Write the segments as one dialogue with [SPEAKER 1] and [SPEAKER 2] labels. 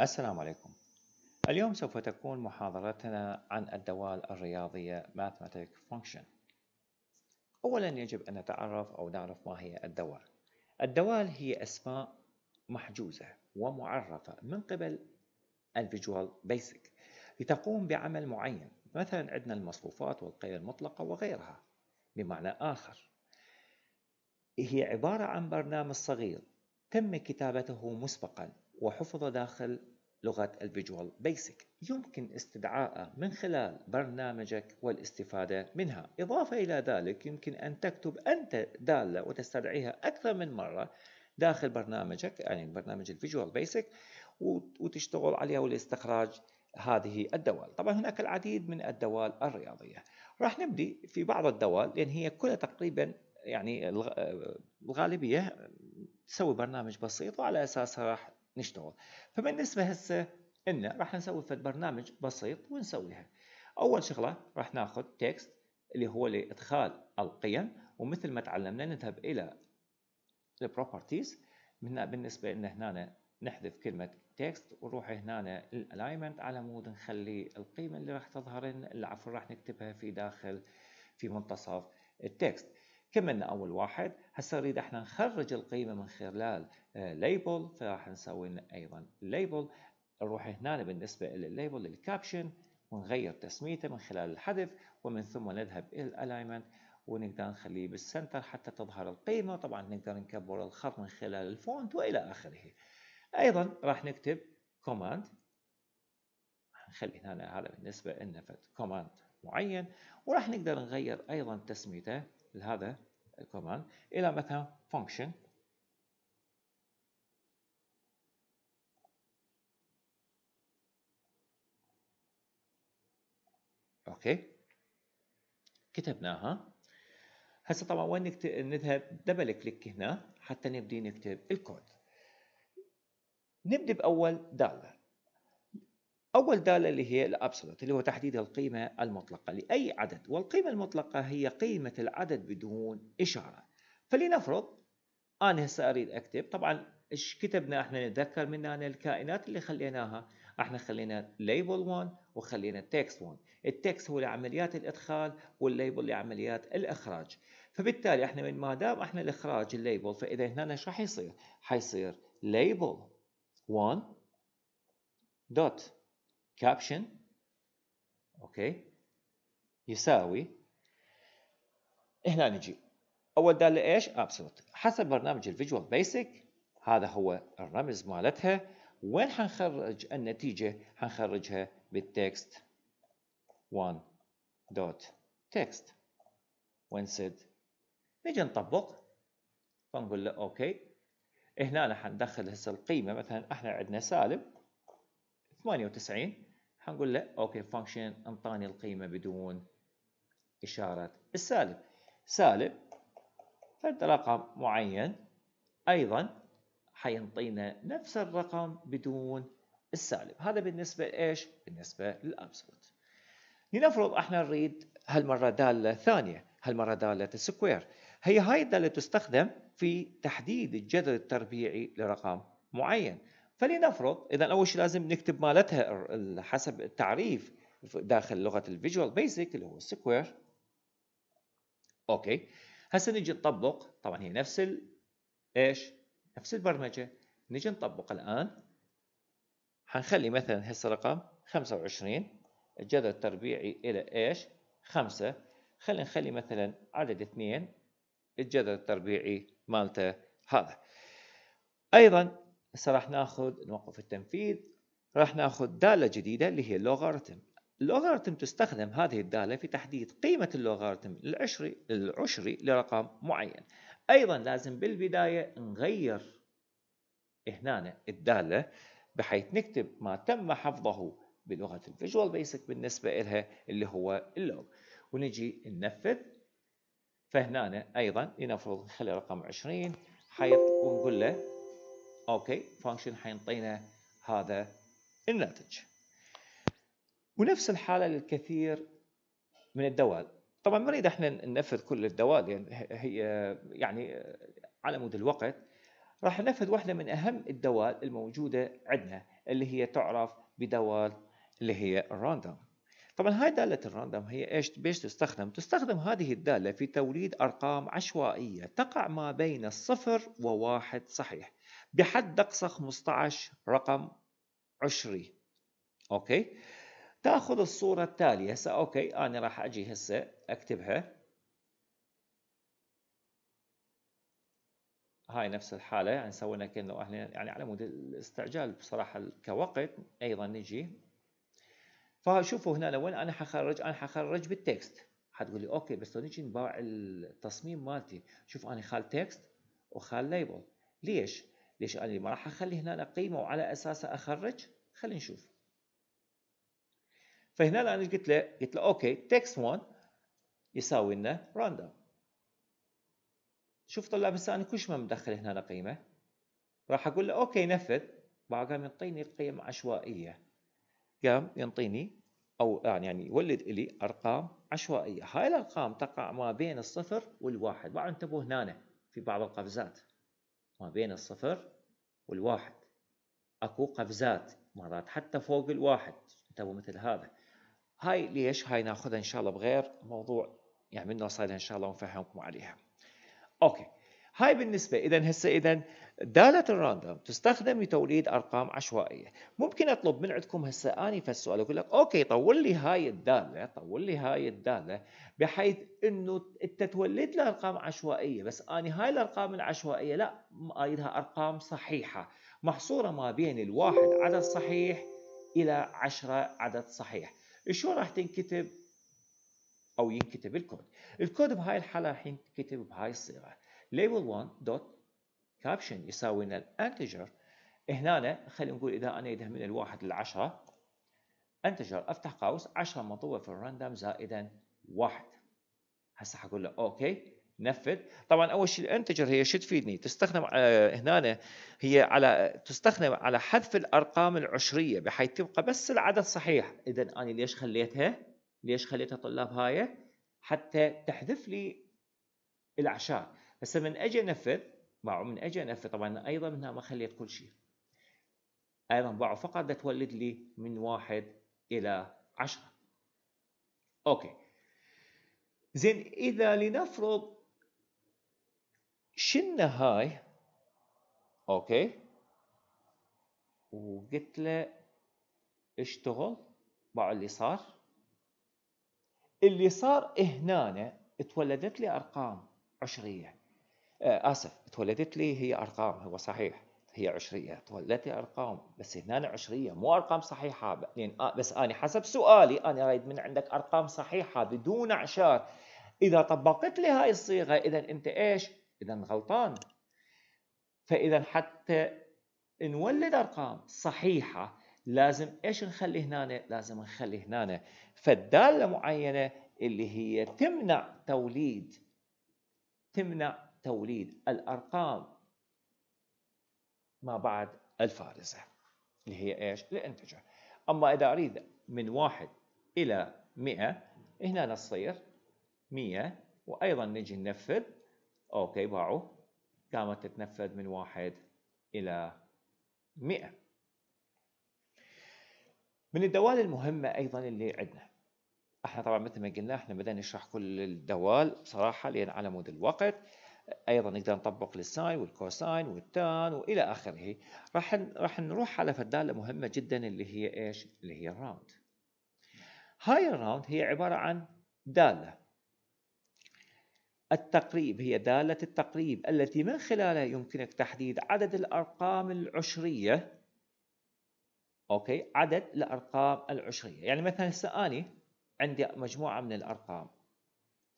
[SPEAKER 1] السلام عليكم اليوم سوف تكون محاضرتنا عن الدوال الرياضية Mathematic Function أولا يجب أن نتعرف أو نعرف ما هي الدوال الدوال هي أسماء محجوزة ومعرفة من قبل الفيجوال بيسك لتقوم بعمل معين مثلا عندنا المصفوفات والقيل المطلقة وغيرها بمعنى آخر هي عبارة عن برنامج صغير تم كتابته مسبقا وحفظ داخل لغة الفيجوال بيسك يمكن استدعائه من خلال برنامجك والاستفادة منها إضافة إلى ذلك يمكن أن تكتب أنت دالة وتستدعيها أكثر من مرة داخل برنامجك يعني برنامج الفيجوال بيسك وتشتغل عليها ولاستخراج هذه الدوال طبعا هناك العديد من الدوال الرياضية راح نبدي في بعض الدوال لأن هي كلها تقريبا يعني الغالبية تسوي برنامج بسيط وعلى أساسها راح نشتغل فبالنسبة هسه إنه راح نسوي فد برنامج بسيط ونسويها أول شغلة راح ناخذ تكست اللي هو لإدخال القيم ومثل ما تعلمنا نذهب إلى البروبرتيز هنا بالنسبة إن هنا نحذف كلمة تكست ونروح هنا الالاينمنت على مود نخلي القيمة اللي راح تظهر العفو راح نكتبها في داخل في منتصف التكست كملنا اول واحد هسه نريد احنا نخرج القيمه من خلال ليبل آه، فراح نسوي لنا ايضا ليبل نروح هنا بالنسبه للليبل الكابشن ونغير تسميته من خلال الحذف ومن ثم نذهب الى الالاينمنت ونقدر نخليه بالسنتر حتى تظهر القيمه طبعا نقدر نكبر الخط من خلال الفونت والى اخره ايضا راح نكتب كوماند نخلي هنا هذا بالنسبه لنا كوماند معين وراح نقدر نغير ايضا تسميته لهذا الكوماند الى مثلا function اوكي كتبناها هسه طبعا وين نكتب نذهب دبل كليك هنا حتى نبدي نكتب الكود نبدا باول داله أول دالة اللي هي الأبسولوت اللي هو تحديد القيمة المطلقة لأي عدد والقيمة المطلقة هي قيمة العدد بدون إشارة فلنفرض أنا هسه أريد أكتب طبعا إيش كتبنا إحنا نتذكر من هنا الكائنات اللي خليناها إحنا خلينا ليبل 1 وخلينا تكست 1 التكست هو لعمليات الإدخال والليبل لعمليات الإخراج فبالتالي إحنا من ما دام إحنا الإخراج الليبل فإذا هنا إيش راح يصير؟ حيصير ليبل 1 دوت كابشن اوكي يساوي هنا نجي اول داله ايش؟ ابسولوت حسب برنامج الفيجوال بيسك هذا هو الرمز مالتها وين حنخرج النتيجه؟ حنخرجها بالتكست 1 دوت تكست نجي نطبق فنقول له اوكي هنا حندخل هسه القيمه مثلا احنا عندنا سالب 98 حنقول له اوكي فانكشن انطاني القيمه بدون اشاره السالب سالب فد رقم معين ايضا حينطينا نفس الرقم بدون السالب هذا بالنسبه لايش بالنسبه للابسولوت لنفرض احنا نريد هالمره داله ثانيه هالمره داله السكوير هي هاي الداله تستخدم في تحديد الجذر التربيعي لرقم معين فلنفرض اذا اول شيء لازم نكتب مالتها حسب التعريف داخل لغه الفيجوال بيزك اللي هو السكوير اوكي هسه نجي نطبق طبعا هي نفس ال ايش نفس البرمجه نجي نطبق الان حنخلي مثلا هسه رقم 25 الجذر التربيعي الى ايش 5 خلينا نخلي مثلا عدد 2 الجذر التربيعي مالته هذا ايضا هسه راح ناخذ نوقف التنفيذ راح ناخذ داله جديده اللي هي اللوغاريتم اللوغاريتم تستخدم هذه الداله في تحديد قيمه اللوغاريتم العشري العشري لرقم معين ايضا لازم بالبدايه نغير هنا الداله بحيث نكتب ما تم حفظه بلغه الفيجوال بيسك بالنسبه لها اللي هو اللوغ ونجي ننفذ فهنا ايضا لنفرض نخلي رقم 20 حيط ونقول له اوكي فانكشن حينطينا هذا الناتج ونفس الحاله للكثير من الدوال طبعا ما نريد احنا ننفذ كل الدوال يعني هي يعني على مود الوقت راح ننفذ واحده من اهم الدوال الموجوده عندنا اللي هي تعرف بدوال اللي هي الراندوم طبعا هاي دالة الراندوم هي ايش بيش تستخدم؟ تستخدم هذه الدالة في توليد ارقام عشوائية تقع ما بين الصفر وواحد صحيح بحد أقصى 15 رقم 20 أوكي تأخذ الصورة التالية هسه أوكي أنا راح أجي هسه أكتبها هاي نفس الحالة يعني سوينا كأنه احنا يعني على مود الاستعجال بصراحة كوقت أيضا نجي فشوفوا هنا وين أنا حخرج أنا حخرج بالتكست حتقول لي أوكي بس لو نجي نباع التصميم مالتي شوف أنا خال تكست وخال ليبل ليش؟ ليش أنا ما راح أخلي هنا قيمة وعلى أساسها أخرج خلينا نشوف فهنا أنا قلت له قلت له أوكي تكست 1 يساوي لنا راندوم شوف طلاب هسه أنا كلش ما مدخل هنا قيمة راح أقول له أوكي نفذ قام يعطيني قيم عشوائية قام ينطيني أو يعني, يعني يولد لي أرقام عشوائية هاي الأرقام تقع ما بين الصفر والواحد بعد انتبهوا هنا في بعض القفزات ما بين الصفر والواحد اكو قفزات مرات حتى فوق الواحد انتبهوا مثل هذا هاي ليش هاي ناخذها ان شاء الله بغير موضوع يعني من وصلها ان شاء الله ونفهمكم عليها اوكي هاي بالنسبه اذا هسه اذا دالة الراندوم تستخدم لتوليد أرقام عشوائية ممكن أطلب من عندكم هسه أني فالسؤال أقول لك أوكي طول لي هاي الدالة طول لي هاي الدالة بحيث أنه أنت تولد لي أرقام عشوائية بس أني هاي الأرقام العشوائية لا أريدها أرقام صحيحة محصورة ما بين الواحد عدد صحيح إلى عشرة عدد صحيح شو راح تنكتب أو ينكتب الكود الكود بهاي الحالة راح ينكتب بهاي الصيغة label1.label كابشن يساوي لنا الانتجر هنا خلينا نقول اذا انا اذا من الواحد للعشره انتجر افتح قوس 10 مطوه في الراندم زائدا واحد هسه حقول له اوكي نفذ طبعا اول شيء الانتجر هي شو تفيدني تستخدم آه، هنا هي على تستخدم على حذف الارقام العشريه بحيث تبقى بس العدد صحيح اذا انا ليش خليتها ليش خليتها طلاب هاي حتى تحذف لي العشاء هسه من اجي انفذ باعوا من اجل نفسي طبعا ايضا هنا ما خليت كل شيء ايضا باعوا فقط تولد لي من واحد الى عشرة اوكي زين اذا لنفرض شلنا هاي اوكي وقلت له اشتغل باعوا اللي صار اللي صار هنا تولدت لي ارقام عشريه آه، اسف تولدت لي هي ارقام هو صحيح هي عشريه تولدت لي ارقام بس هنا عشريه مو ارقام صحيحه آه، بس انا حسب سؤالي انا اريد من عندك ارقام صحيحه بدون اعشار اذا طبقت لي هاي الصيغه اذا انت ايش؟ اذا غلطان فاذا حتى نولد ارقام صحيحه لازم ايش نخلي هنا؟ لازم نخلي هنا فالداله معينه اللي هي تمنع توليد تمنع توليد الأرقام ما بعد الفارزة اللي هي إيش؟ الانتجر أما إذا أريد من واحد إلى مئة هنا نصير مئة وأيضا نجي ننفذ أوكي باعوا قامت تتنفذ من واحد إلى مئة من الدوال المهمة أيضا اللي عندنا احنا طبعا مثل ما قلنا احنا بدنا نشرح كل الدوال بصراحة لأن على مود الوقت ايضا نقدر نطبق للساين والكوساين والتان والى اخره راح راح نروح على فداله مهمه جدا اللي هي ايش اللي هي الراوند هاي الراوند هي عباره عن داله التقريب هي داله التقريب التي من خلالها يمكنك تحديد عدد الارقام العشريه اوكي عدد الارقام العشريه يعني مثلا هسه عندي مجموعه من الارقام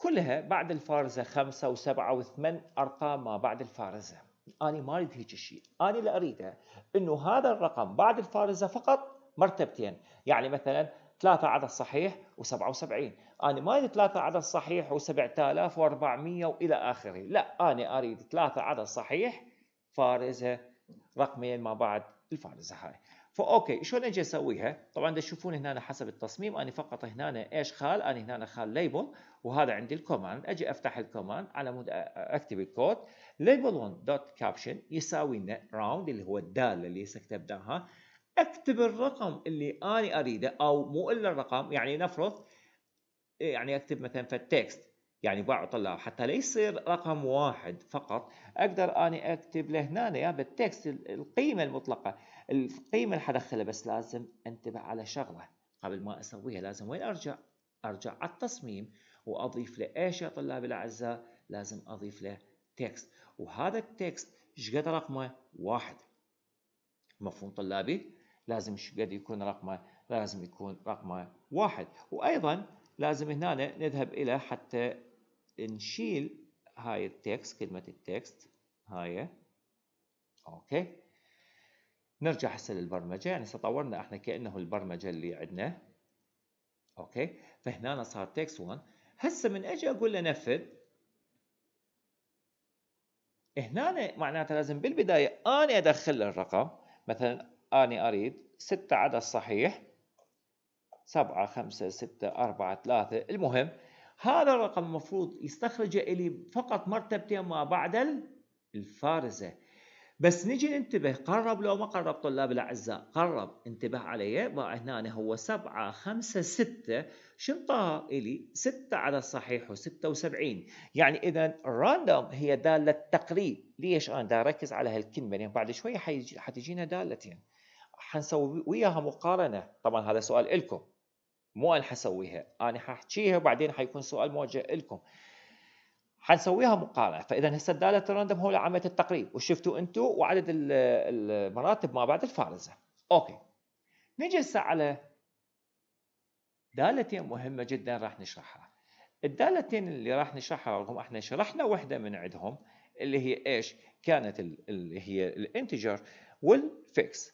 [SPEAKER 1] كلها بعد الفارزة خمسة وسبعة وثمان أرقام ما بعد الفارزة أنا ما أريد هيك شيء أنا اللي أريده أنه هذا الرقم بعد الفارزة فقط مرتبتين يعني مثلا ثلاثة عدد صحيح و77 أنا ما أريد ثلاثة عدد صحيح و7400 وإلى آخره لا أنا أريد ثلاثة عدد صحيح فارزة رقمين ما بعد الفارزة هاي فاوكي شو نجي نسويها طبعا تشوفون هنا حسب التصميم انا فقط هنا ايش خال انا هنا خال ليبل وهذا عندي الكوماند اجي افتح الكوماند على مود اكتب الكود ليبل 1caption يساوي لنا راوند اللي هو الداله اللي هسه كتبناها اكتب الرقم اللي انا اريده او مو الا الرقم يعني نفرض يعني اكتب مثلا في التكست يعني بعض الله حتى لا يصير رقم واحد فقط اقدر اني اكتب لهنا بالتكست القيمه المطلقه القيمة اللي حدخلها بس لازم انتبه على شغلة قبل ما اسويها لازم وين ارجع؟ ارجع على التصميم واضيف له ايش يا طلابي الاعزاء؟ لازم اضيف له تكست وهذا التكست ايش قد رقمه؟ واحد مفهوم طلابي؟ لازم ايش قد يكون رقمه؟ لازم يكون رقمه واحد وايضا لازم هنا نذهب الى حتى نشيل هاي التكست كلمة التكست هاي اوكي نرجع هسه للبرمجه يعني تطورنا احنا كانه البرمجه اللي عندنا اوكي فهنا صار تكست 1 هسه من اجي اقول له نفذ هنا معناته لازم بالبدايه اني ادخل له الرقم مثلا اني اريد 6 عدد صحيح 7 5 6 4 3 المهم هذا الرقم المفروض يستخرجه الي فقط مرتبتين ما بعد الفارزه بس نجي ننتبه قرب لو ما قرب طلاب الأعزاء قرب انتبه علي ما هنا هو سبعة خمسة ستة شنطها إلي ستة على الصحيح وستة وسبعين يعني إذا راندوم هي دالة تقريب ليش أنا دا أركز على هالكلمة يعني بعد شوي حتجينا دالتين حنسوي وياها مقارنة طبعا هذا سؤال إلكم مو أنا حسويها أنا ححكيها وبعدين حيكون سؤال موجه إلكم حنسويها مقارنه فاذا هسه الداله الراندوم هو عمليه التقريب وشفتوا انتم وعدد المراتب ما بعد الفارزه اوكي نجي هسه على دالتين مهمه جدا راح نشرحها الدالتين اللي راح نشرحها رغم احنا شرحنا واحده من عندهم اللي هي ايش كانت اللي هي الانتجر والفيكس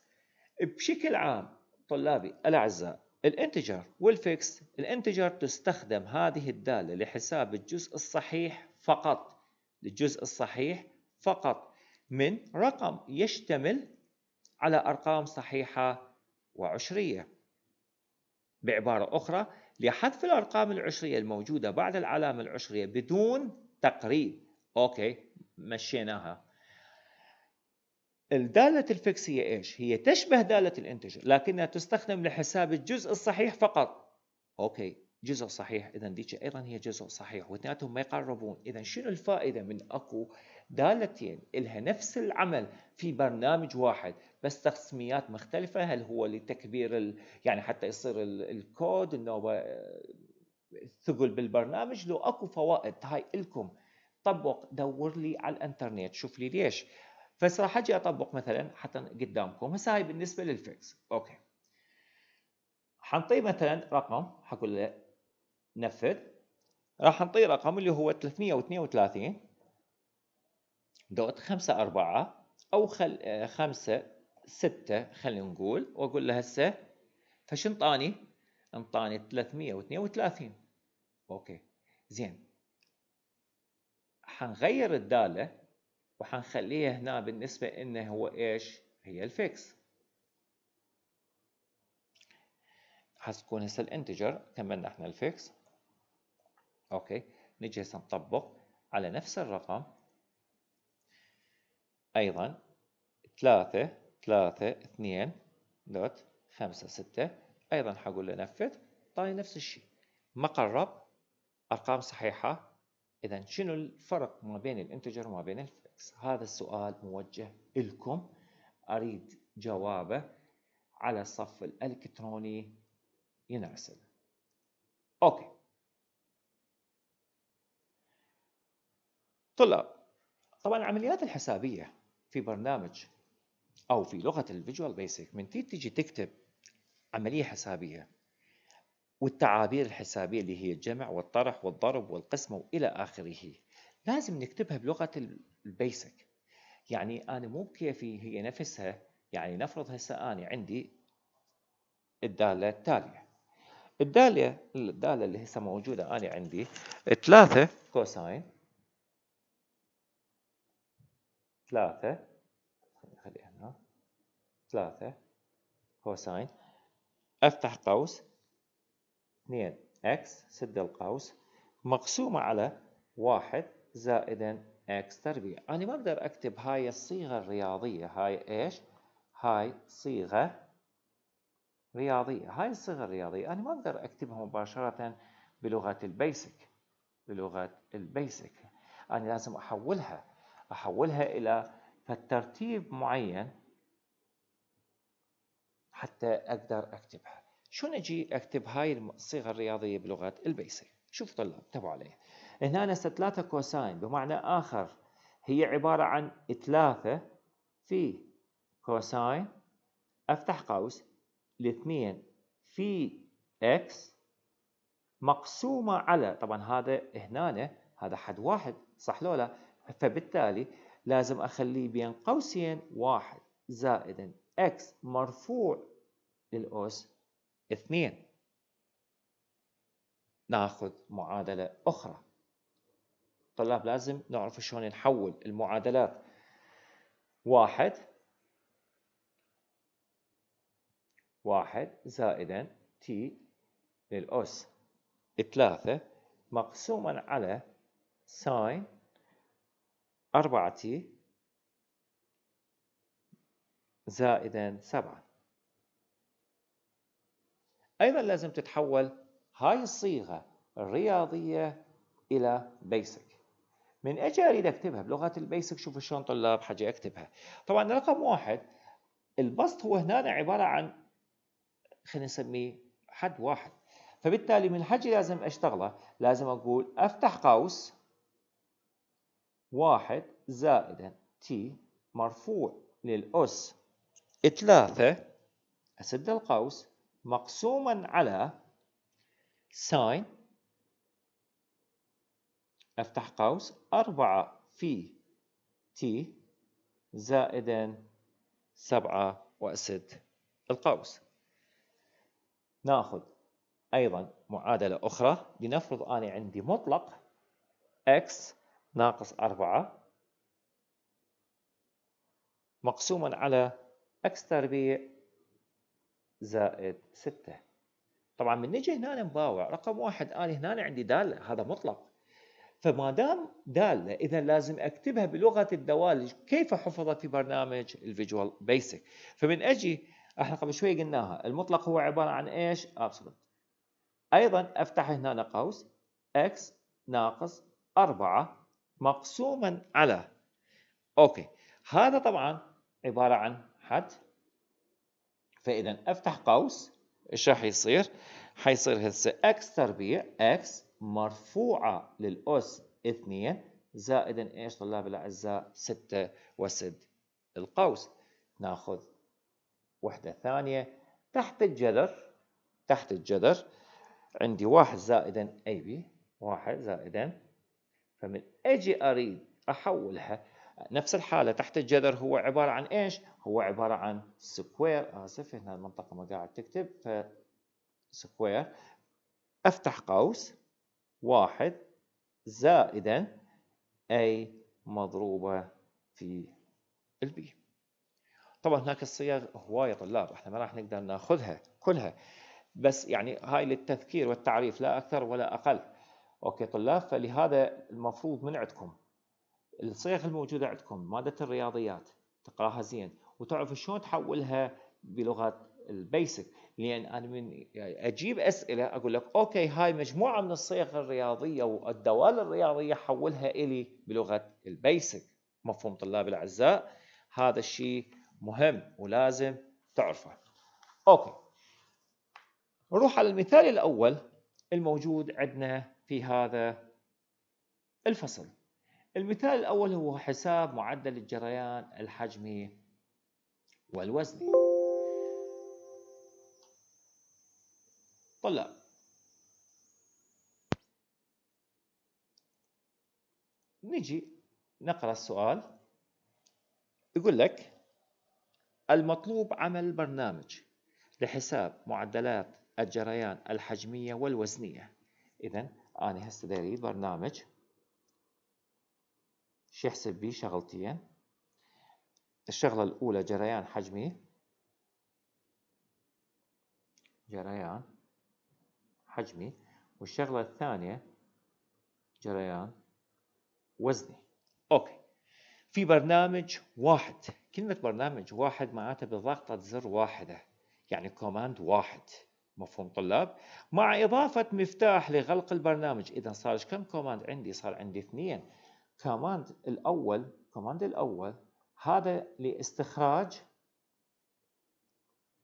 [SPEAKER 1] بشكل عام طلابي الاعزاء الانتجر والفيكس الانتجر تستخدم هذه الدالة لحساب الجزء الصحيح فقط للجزء الصحيح فقط من رقم يشتمل على أرقام صحيحة وعشرية بعبارة أخرى لحذف الأرقام العشرية الموجودة بعد العلامة العشرية بدون تقريب أوكي مشيناها الدالة الفكسية ايش؟ هي تشبه دالة الانتجر لكنها تستخدم لحساب الجزء الصحيح فقط. اوكي، جزء صحيح، اذا ديش ايضا هي جزء صحيح واثنيناتهم ما يقربون، اذا شنو الفائدة من اكو دالتين الها نفس العمل في برنامج واحد بس تسميات مختلفة هل هو لتكبير ال... يعني حتى يصير ال... الكود انه ثقل بالبرنامج لو اكو فوائد هاي الكم طبق دور لي على الانترنت شوف لي ليش فهسه راح اجي اطبق مثلا حتى قدامكم هسه هاي بالنسبه للفيكس اوكي حنطي مثلا رقم حقول له نفذ راح نطي رقم اللي هو 332 دوت 5 4 أو 5 6 خلينا نقول وأقول له هسه فشو انطاني؟ انطاني 332 أوكي زين حنغير الدالة وحنخليها هنا بالنسبة إنه هو إيش هي الفيكس حتكون هسه الانتجر كملنا احنا الفيكس اوكي نجي هسه نطبق على نفس الرقم ايضا ثلاثة ثلاثة اثنين دوت خمسة ستة ايضا حقول له نفذ طالع طيب، نفس الشيء ما قرب ارقام صحيحة اذا شنو الفرق ما بين الانتجر وما بين الفيكس هذا السؤال موجه لكم أريد جوابه على الصف الإلكتروني ينرسل أوكي طلاب طبعا العمليات الحسابية في برنامج أو في لغة الفيجوال بيسك من تيجي تكتب عملية حسابية والتعابير الحسابية اللي هي الجمع والطرح والضرب والقسمة وإلى آخره لازم نكتبها بلغة البيسك يعني انا مو بكيفي هي نفسها يعني نفرض هسه انا عندي الداله التاليه الداله الداله اللي هسه موجوده انا عندي 3 كوساين 3 خلي هنا 3 كوساين افتح قوس 2 اكس سد القوس مقسومه على 1 زائد اكس تربيع أنا ما اقدر أكتب هاي الصيغة الرياضية هاي إيش؟ هاي صيغة رياضية هاي الصيغة الرياضية أنا ما أقدر أكتبها مباشرة بلغة البيسك بلغة البيسك أنا لازم أحولها أحولها إلى فالترتيب معين حتى أقدر أكتبها شو نجي أكتب هاي الصيغة الرياضية بلغة البيسك شوف طلاب تابعوا عليه هنا هسه 3 كوساين بمعنى آخر هي عبارة عن 3 في كوساين أفتح قوس ل 2 في اكس مقسومة على طبعا هذا هنا هذا حد واحد صح لو لا فبالتالي لازم أخليه بين قوسين واحد زائد اكس مرفوع للأس 2 ناخذ معادلة أخرى طلاب لازم نعرف شلون نحول المعادلات واحد واحد زائدا تي للأس ثلاثة مقسوما على ساين أربعة تي زائدا سبعة أيضا لازم تتحول هاي الصيغة الرياضية إلى بيسك من اجي اريد اكتبها بلغه البيسك شوفوا شلون طلاب حاجه اكتبها طبعا رقم واحد البسط هو هنا عباره عن خلينا نسميه حد واحد فبالتالي من الحجي لازم اشتغله لازم اقول افتح قوس واحد زائدا تي مرفوع للأس ثلاثة أسد القوس مقسوما على ساين افتح قوس أربعة في تي زائدا سبعة وأسد القوس ناخذ أيضا معادلة أخرى لنفرض أنا عندي مطلق x ناقص أربعة مقسوما على x تربيع زائد ستة طبعا من نجي هنا نباوع رقم واحد أنا هنا عندي دالة هذا مطلق فما دام داله اذا لازم اكتبها بلغه الدوالج كيف حفظت في برنامج الفيجوال بيسك فمن اجي احنا قبل شوي قلناها المطلق هو عباره عن ايش؟ ابسولوت ايضا افتح هنا قوس x ناقص 4 مقسوما على اوكي هذا طبعا عباره عن حد فاذا افتح قوس ايش راح يصير؟ حيصير هسه x تربيع x مرفوعة للأس اثنين زائدا ايش طلاب الأعزاء ستة وسد القوس ناخذ وحدة ثانية تحت الجذر تحت الجذر عندي واحد زائدا اي بي واحد زائدا فمن اجي اريد احولها نفس الحالة تحت الجذر هو عبارة عن ايش؟ هو عبارة عن سكوير آه، اسف هنا المنطقة ما قاعد تكتب ف سكوير افتح قوس واحد زائدا A مضروبة في البي طبعا هناك الصيغ هواية طلاب احنا ما راح نقدر ناخذها كلها بس يعني هاي للتذكير والتعريف لا أكثر ولا أقل أوكي طلاب فلهذا المفروض من عندكم الصيغ الموجودة عندكم مادة الرياضيات تقراها زين وتعرف شلون تحولها بلغة البيسك لان انا من اجيب اسئله اقول لك اوكي هاي مجموعه من الصيغ الرياضيه والدوال الرياضيه حولها الي بلغه البيسك مفهوم طلاب الاعزاء هذا الشيء مهم ولازم تعرفه اوكي نروح على المثال الاول الموجود عندنا في هذا الفصل المثال الأول هو حساب معدل الجريان الحجمي والوزني ولا لا نقرأ السؤال يقول لك المطلوب عمل برنامج لحساب معدلات الجريان الحجمية والوزنية إذا أنا هسه اريد برنامج شو يحسب بيه شغلتين الشغلة الأولى جريان حجمي جريان حجمي والشغلة الثانية جريان وزني أوكي في برنامج واحد كلمة برنامج واحد معناتها بضغطة زر واحدة يعني كوماند واحد مفهوم طلاب مع إضافة مفتاح لغلق البرنامج إذا صار كم كوماند عندي صار عندي اثنين كوماند الأول كوماند الأول هذا لاستخراج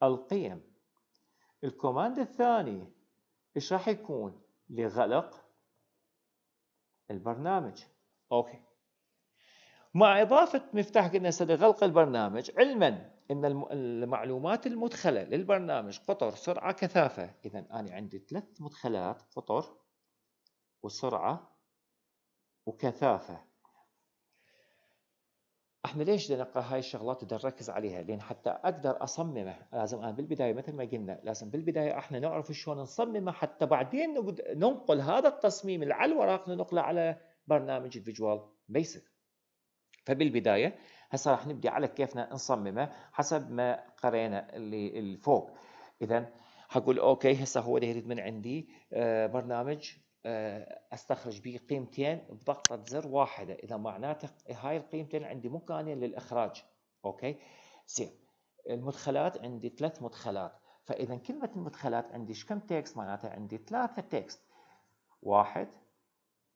[SPEAKER 1] القيم الكوماند الثاني ايش راح يكون لغلق البرنامج اوكي مع اضافه مفتاح قلنا لغلق البرنامج علما ان المعلومات المدخله للبرنامج قطر سرعه كثافه اذا انا عندي ثلاث مدخلات قطر وسرعه وكثافه احنا ليش بدنا نقرا هاي الشغلات بدنا نركز عليها؟ لان حتى اقدر اصممه لازم انا بالبدايه مثل ما قلنا لازم بالبدايه احنا نعرف شلون نصممه حتى بعدين ننقل هذا التصميم اللي على الورق ننقله على برنامج الفيجوال بيسك. فبالبدايه هسه راح نبدي على كيفنا نصممه حسب ما قرينا اللي فوق. اذا حقول اوكي هسه هو يريد من عندي آه، برنامج آه، استخرج به قيمتين بضغطة زر واحدة إذا معناته هاي القيمتين عندي مكانين للإخراج أوكي زين المدخلات عندي ثلاث مدخلات فإذا كلمة المدخلات عندي كم تكست معناته عندي ثلاثة تكست واحد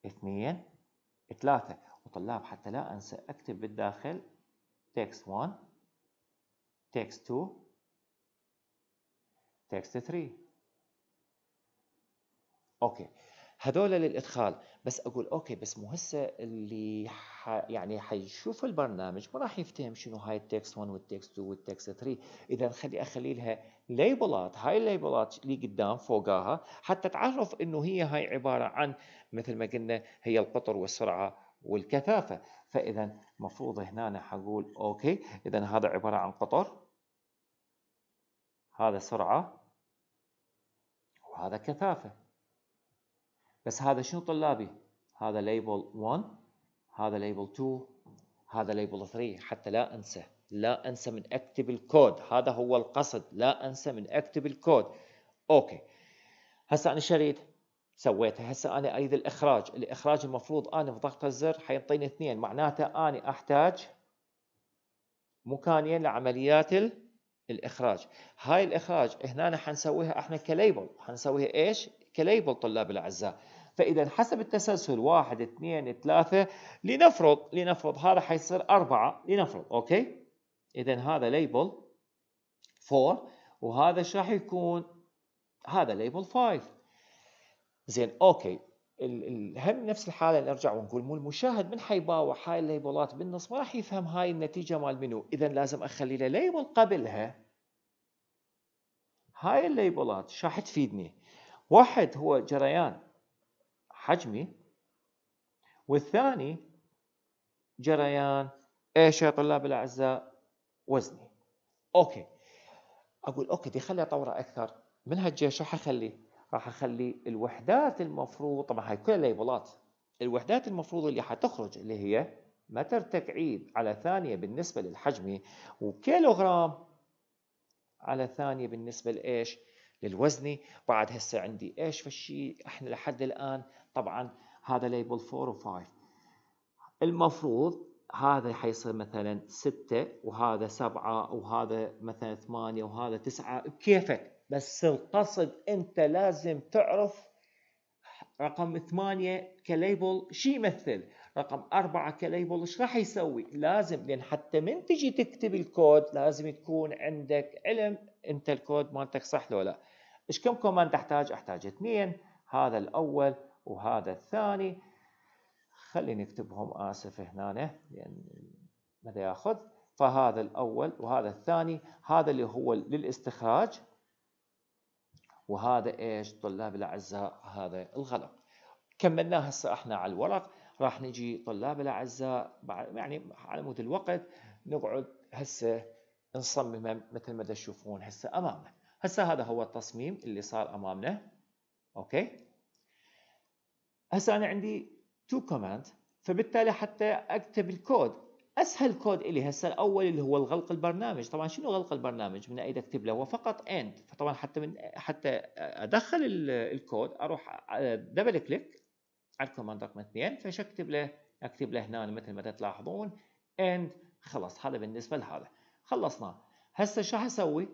[SPEAKER 1] اثنين ثلاثة وطلاب حتى لا أنسى أكتب بالداخل تكست 1 تكست 2 تكست 3 أوكي هذول للادخال بس اقول اوكي بس مو هسه اللي ح... يعني حيشوف البرنامج ما راح يفتهم شنو هاي التكست 1 والتكست 2 والتكست 3 اذا خلي اخلي لها ليبلات هاي الليبلات اللي قدام فوقها حتى تعرف انه هي هاي عباره عن مثل ما قلنا هي القطر والسرعه والكثافه فاذا المفروض هنا أنا حقول اوكي اذا هذا عباره عن قطر هذا سرعه وهذا كثافه بس هذا شنو طلابي هذا ليبل 1 هذا ليبل 2 هذا ليبل 3 حتى لا انسى لا انسى من اكتب الكود هذا هو القصد لا انسى من اكتب الكود اوكي هسه انا شريت سويتها هسه انا اريد الاخراج الاخراج المفروض انا بضغط الزر حيعطيني اثنين معناته انا احتاج مكانين لعمليات الاخراج هاي الاخراج هنا حنسويها احنا كليبل حنسويها ايش كليبل طلاب الاعزاء فإذا حسب التسلسل واحد اثنين ثلاثة لنفرض لنفرض هذا حيصير أربعة لنفرض أوكي إذا هذا ليبل 4 وهذا ايش راح يكون؟ هذا ليبل 5 زين أوكي الهم نفس الحالة نرجع ونقول مو المشاهد من حيباوع هاي الليبلات بالنص ما راح يفهم هاي النتيجة مال منو إذا لازم أخلي له ليبل قبلها هاي الليبلات شو راح تفيدني؟ واحد هو جريان حجمي والثاني جريان ايش يا طلاب الاعزاء وزني اوكي اقول اوكي دي خلي اطوره اكثر من هالجهه شو اخليه راح اخلي الوحدات المفروض طبعا هاي كلها ليبلات الوحدات المفروض اللي حتخرج اللي هي متر تكعيب على ثانيه بالنسبه للحجم وكيلوغرام على ثانيه بالنسبه لايش للوزني بعد هسه عندي ايش فشي احنا لحد الان طبعا هذا ليبل 4 و5 المفروض هذا حيصير مثلا 6 وهذا 7 وهذا مثلا 8 وهذا 9 بكيفك بس القصد انت لازم تعرف رقم 8 كليبل شو يمثل رقم 4 كليبل ايش راح يسوي لازم لأن حتى من تجي تكتب الكود لازم تكون عندك علم أنت الكود مالتك صح لو لا ايش كم كوماند أحتاج أحتاج اثنين هذا الأول وهذا الثاني خلي نكتبهم آسف هنا لأن يعني ماذا ياخذ فهذا الأول وهذا الثاني هذا اللي هو للاستخراج وهذا إيش طلاب الأعزاء هذا الغلط كملناه هسه احنا على الورق راح نجي طلاب الأعزاء يعني على مود الوقت نقعد هسه نصممه مثل ما تشوفون هسه أمامنا هسه هذا هو التصميم اللي صار أمامنا أوكي هسه انا عندي تو كوماند فبالتالي حتى اكتب الكود اسهل كود الي هسه الاول اللي هو الغلق البرنامج طبعا شنو غلق البرنامج من ايد اكتب له هو فقط اند فطبعا حتى من حتى ادخل الكود اروح دبل كليك على الكوماند رقم اثنين فش اكتب له اكتب له هنا مثل ما تلاحظون اند خلص هذا بالنسبه لهذا خلصنا هسه شو راح اسوي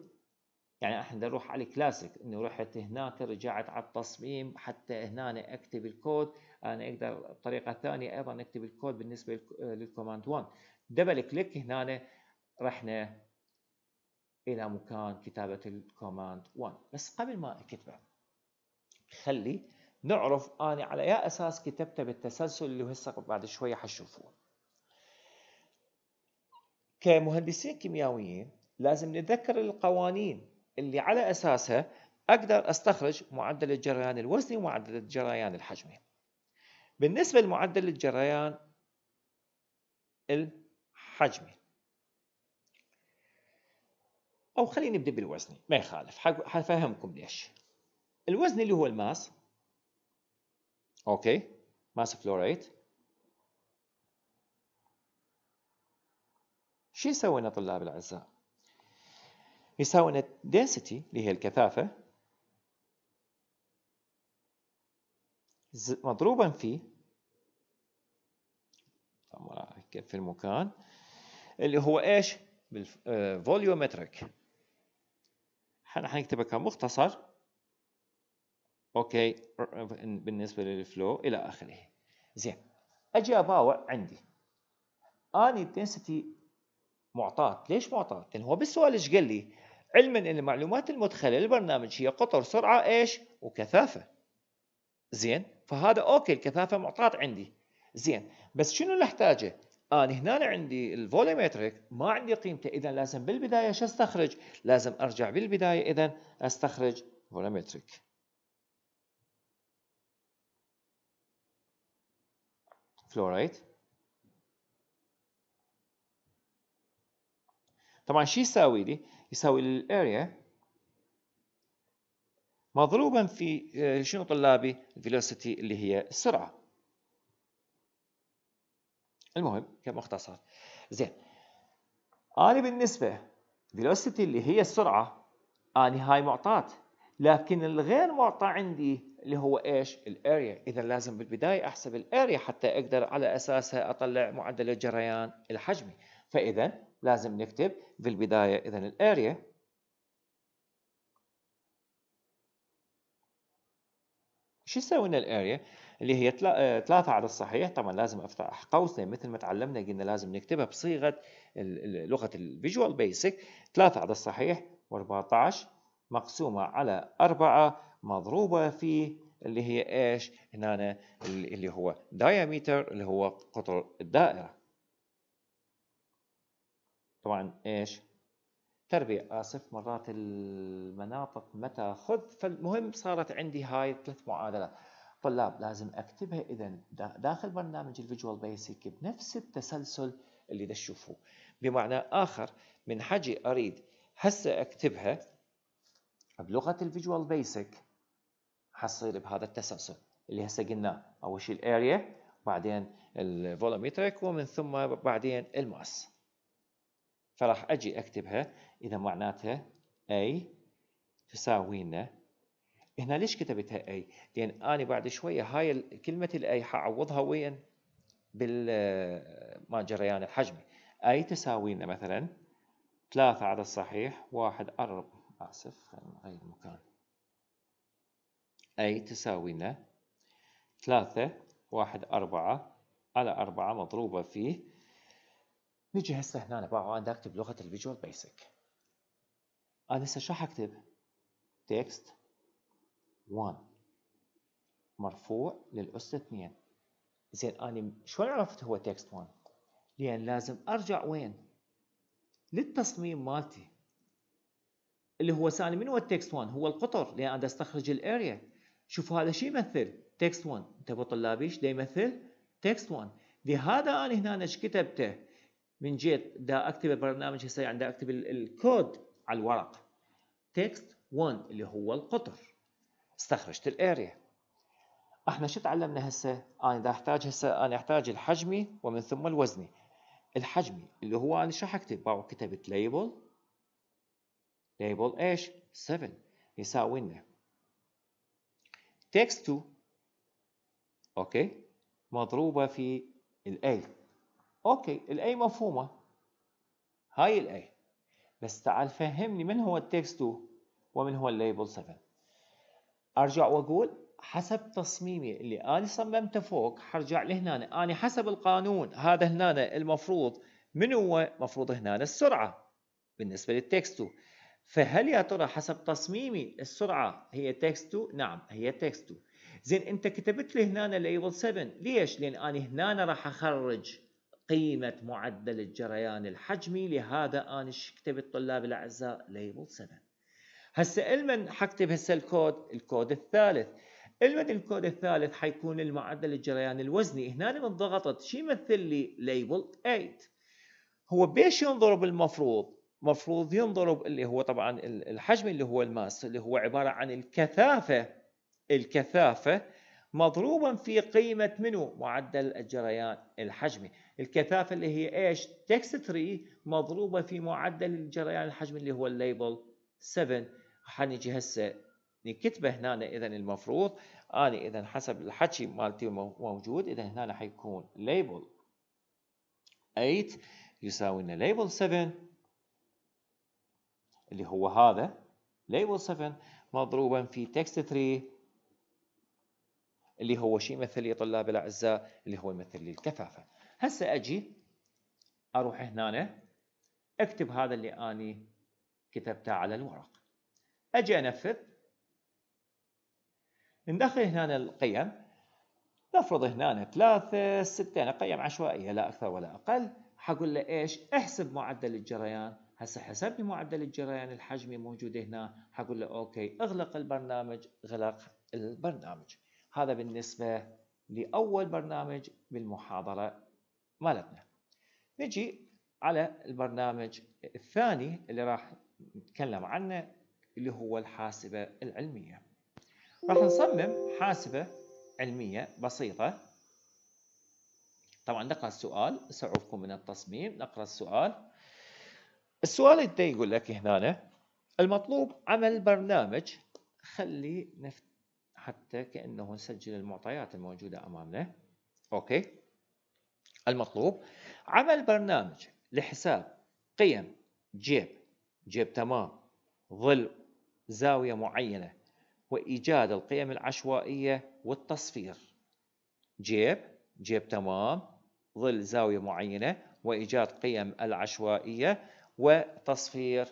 [SPEAKER 1] يعني احنا نروح على الكلاسيك انه رحت هناك رجعت على التصميم حتى هنا اكتب الكود انا اقدر بطريقه ثانيه ايضا اكتب الكود بالنسبه للكوماند 1 دبل كليك هنا رحنا الى مكان كتابه الكوماند 1 بس قبل ما اكتبه خلي نعرف انا على اي اساس كتبته بالتسلسل اللي هسه بعد شويه حتشوفوه كمهندسين كيميائيين لازم نتذكر القوانين اللي على أساسها أقدر أستخرج معدل الجريان الوزني ومعدل الجريان الحجمي بالنسبة لمعدل الجريان الحجمي أو خليني نبدأ بالوزني ما يخالف حفهمكم ليش الوزن اللي هو الماس اوكي ماس فلوريت شو سوينا طلاب الأعزاء يساوي ان density اللي هي الكثافة مضروبا في في المكان اللي هو ايش؟ بالفوليومتريك آه، حنكتبه كمختصر اوكي بالنسبة للفلو الى اخره زين اجي اباوع عندي اني الدنسيتي معطاه ليش معطاه؟ لان هو بالسؤال ايش قال لي؟ علما ان المعلومات المدخله للبرنامج هي قطر سرعه ايش وكثافه زين فهذا اوكي الكثافه معطاه عندي زين بس شنو اللي احتاجه آه، انا هنا عندي الفوليومتريك ما عندي قيمته اذا لازم بالبدايه شو استخرج لازم ارجع بالبدايه اذا استخرج فوليومتريك. فلورايد طبعا شو يساوي لي يساوي الاريا مضروبا في آه، شنو طلابي الفيلوسيتي اللي هي السرعه المهم كمختصر زين انا بالنسبه فيلوسيتي اللي هي السرعه انا هاي معطاه لكن الغير معطى عندي اللي هو ايش الاريا اذا لازم بالبدايه احسب الاريا حتى اقدر على اساسها اطلع معدل الجريان الحجمي فاذا لازم نكتب في البداية إذا الاريا شو يسوي لنا الاريا اللي هي آه، ثلاثة على الصحيح طبعا لازم افتح قوسين مثل ما تعلمنا قلنا لازم نكتبها بصيغة لغة الفيجوال بيسك ثلاثة على الصحيح و14 مقسومة على أربعة مضروبة في اللي هي ايش؟ هنا اللي هو دايمتر اللي هو قطر الدائرة طبعا ايش تربيع اسف مرات المناطق متى خذ فالمهم صارت عندي هاي ثلاث معادلات طلاب لازم اكتبها اذا داخل برنامج الفيجوال بيسك بنفس التسلسل اللي تشوفوه بمعنى اخر من حجي اريد هسه اكتبها بلغه الفيجوال بيسك حصير بهذا التسلسل اللي هسه قلناه اول شيء الاريا بعدين الفولوميتريك ومن ثم بعدين الماس فراح أجي أكتبها إذا معناتها A تساوينا هنا ليش كتبتها A؟ لأن أنا بعد شوية هاي كلمة الأي حعوضها وين؟ بال ما جريان يعني الحجمي أي تساوينا مثلا ثلاثة على الصحيح واحد أرب آسف خلينا نغير المكان أي تساوينا ثلاثة واحد أربعة على أربعة مضروبة فيه نجي هسه هنا بقعد اكتب لغه الفيجوال بيسك انا هسه شو حكتب تكست 1 مرفوع للأس 2 زين أنا شلون عرفت هو تكست 1 لأن لازم أرجع وين للتصميم مالتي اللي هو سالي من هو التكست 1 هو القطر لأن أنا أستخرج الأريا شوفوا هذا شو يمثل تكست 1 انتبهوا طلابي ايش يمثل تكست 1 لهذا أنا هنا ايش كتبته من جيت دا اكتب البرنامج هسه يعني دا اكتب الكود على الورق تكست 1 اللي هو القطر استخرجت الاريا احنا شو تعلمنا هسه انا دا احتاج هسه انا احتاج الحجمي ومن ثم الوزني الحجمي اللي هو انا شو حكتب باو كتبت ليبل ليبل ايش 7 يساوي لنا تكست 2 اوكي مضروبه في ال A اوكي الايه مفهومه هاي الايه بس تعال فهمني من هو التكست 2 ومن هو الليبل 7 ارجع واقول حسب تصميمي اللي انا صممته فوق حرجع لهنا انا حسب القانون هذا هنا المفروض من هو مفروض هنا السرعه بالنسبه للتكست 2 فهل يا ترى حسب تصميمي السرعه هي تكست 2 نعم هي تكست 2 زين انت كتبت لي هنا ليبل 7 ليش لان انا هنا راح اخرج قيمة معدل الجريان الحجمي لهذا أنا اكتب الطلاب الأعزاء ليبل 7 هسه المن حكتب هسه الكود الكود الثالث المن الكود الثالث حيكون المعدل الجريان الوزني هنا من ضغطت شي يمثل لي ليبل 8 هو بيش ينضرب المفروض مفروض ينضرب اللي هو طبعا الحجم اللي هو الماس اللي هو عبارة عن الكثافة الكثافة مضروبا في قيمة منو معدل الجريان الحجمي الكثافة اللي هي ايش تكست 3 مضروبة في معدل الجريان الحجمي اللي هو الليبل 7 حنجي هسه نكتبه هنا اذا المفروض انا اذا حسب الحكي مالتي موجود اذا هنا حيكون ليبل 8 يساوي لنا ليبل 7 اللي هو هذا ليبل 7 مضروبا في تكست 3 اللي هو شيء يمثل لي طلاب الاعزاء اللي هو يمثل لي الكثافه هسه اجي اروح هنا اكتب هذا اللي اني كتبته على الورق اجي انفذ ندخل هنا القيم نفرض هنا ثلاثة ستة أنا قيم عشوائية لا أكثر ولا أقل حقول له إيش احسب معدل الجريان هسه حسب معدل الجريان الحجمي موجود هنا حقول له أوكي اغلق البرنامج غلق البرنامج هذا بالنسبة لأول برنامج بالمحاضرة مالتنا نجي على البرنامج الثاني اللي راح نتكلم عنه اللي هو الحاسبة العلمية راح نصمم حاسبة علمية بسيطة طبعا نقرأ السؤال سأعوفكم من التصميم نقرأ السؤال السؤال الدي يقول لك هنا المطلوب عمل برنامج خلي نفتح حتى كأنه نسجل المعطيات الموجودة أمامنا أوكي المطلوب عمل برنامج لحساب قيم جيب جيب تمام ظل زاوية معينة وإيجاد القيم العشوائية والتصفير جيب جيب تمام ظل زاوية معينة وإيجاد قيم العشوائية وتصفير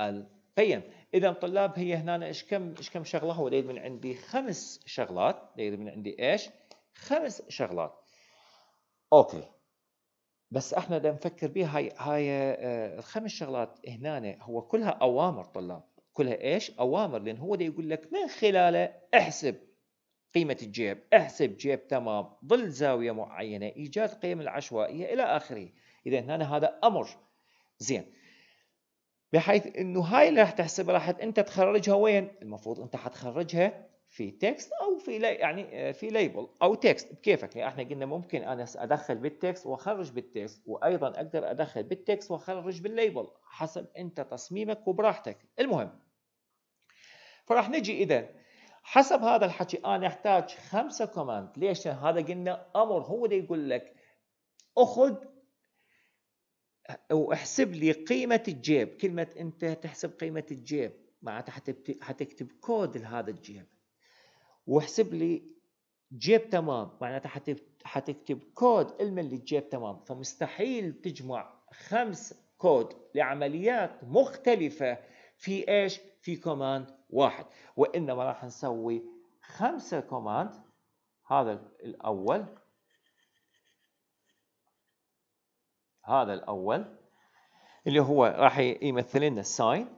[SPEAKER 1] القيم اذا طلاب هي هنا ايش كم ايش كم شغله هو يريد من عندي خمس شغلات يريد من عندي ايش خمس شغلات اوكي بس احنا بدنا نفكر بها هاي هاي آه، الخمس شغلات هنا هو كلها اوامر طلاب كلها ايش اوامر لان هو دا يقول لك من خلاله احسب قيمه الجيب احسب جيب تمام ظل زاويه معينه ايجاد قيم العشوائيه الى اخره اذا هنا هذا امر زين بحيث انه هاي اللي راح تحسبها راح انت تخرجها وين؟ المفروض انت حتخرجها في تكست او في لي يعني آه، في ليبل او تكست بكيفك يعني احنا قلنا ممكن انا ادخل بالتكست واخرج بالتكست وايضا اقدر ادخل بالتكست واخرج بالليبل حسب انت تصميمك وبراحتك المهم فراح نجي اذا حسب هذا الحكي انا احتاج خمسه كوماند ليش هذا قلنا امر هو اللي يقول لك اخذ واحسب لي قيمة الجيب كلمة أنت تحسب قيمة الجيب معناتها حتكتب كود لهذا الجيب واحسب لي جيب تمام معناتها حتكتب كود المن للجيب تمام فمستحيل تجمع خمس كود لعمليات مختلفة في ايش؟ في كوماند واحد وإنما راح نسوي خمسة كوماند هذا الأول هذا الأول اللي هو راح يمثل لنا الساين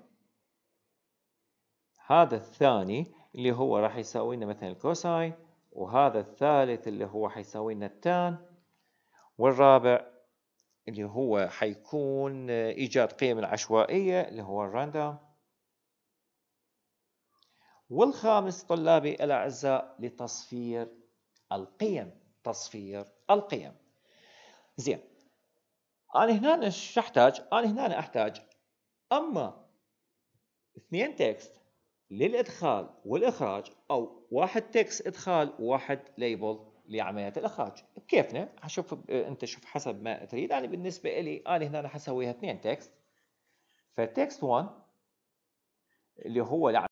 [SPEAKER 1] هذا الثاني اللي هو راح يساوي لنا مثلا الكوساين وهذا الثالث اللي هو حيساوي لنا التان والرابع اللي هو حيكون إيجاد قيم العشوائية اللي هو الراندوم والخامس طلابي الأعزاء لتصفير القيم تصفير القيم زين انا هنا شو احتاج؟ انا هنا احتاج اما اثنين تكست للادخال والاخراج او واحد تكست ادخال وواحد ليبل لعمليه الاخراج بكيفنا حشوف آه، انت شوف حسب ما تريد انا يعني بالنسبه لي انا هنا حسويها اثنين تكست فتكست 1 اللي هو